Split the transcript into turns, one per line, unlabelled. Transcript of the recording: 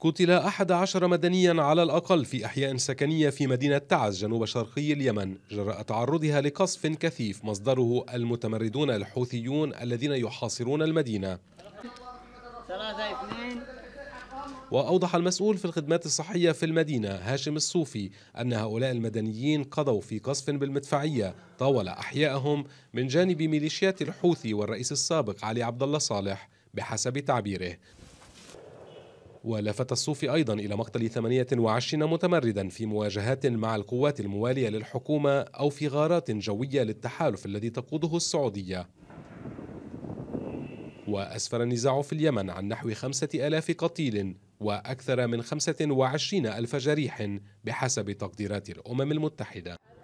قتل أحد عشر مدنيا على الأقل في أحياء سكنية في مدينة تعز جنوب شرقي اليمن جراء تعرضها لقصف كثيف مصدره المتمردون الحوثيون الذين يحاصرون المدينة وأوضح المسؤول في الخدمات الصحية في المدينة هاشم الصوفي أن هؤلاء المدنيين قضوا في قصف بالمدفعية طاول أحياءهم من جانب ميليشيات الحوثي والرئيس السابق علي عبد الله صالح بحسب تعبيره ولفت الصوفي أيضا إلى مقتل 28 متمردا في مواجهات مع القوات الموالية للحكومة أو في غارات جوية للتحالف الذي تقوده السعودية وأسفر النزاع في اليمن عن نحو خمسة ألاف قتيل وأكثر من 25 ألف جريح بحسب تقديرات الأمم المتحدة